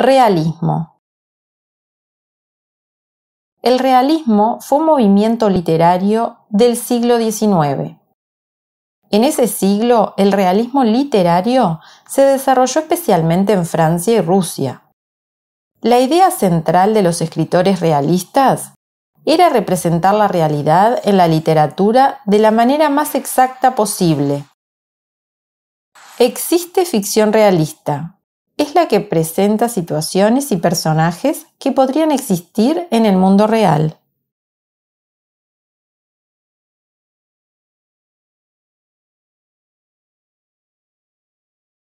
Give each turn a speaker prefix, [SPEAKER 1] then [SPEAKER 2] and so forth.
[SPEAKER 1] Realismo. El
[SPEAKER 2] realismo fue un movimiento literario del siglo XIX. En ese siglo, el realismo literario se desarrolló especialmente en Francia y Rusia. La idea central de los escritores realistas era representar la realidad en la literatura de la manera más exacta posible. Existe ficción realista, es la que presenta situaciones y personajes que podrían existir en el mundo real.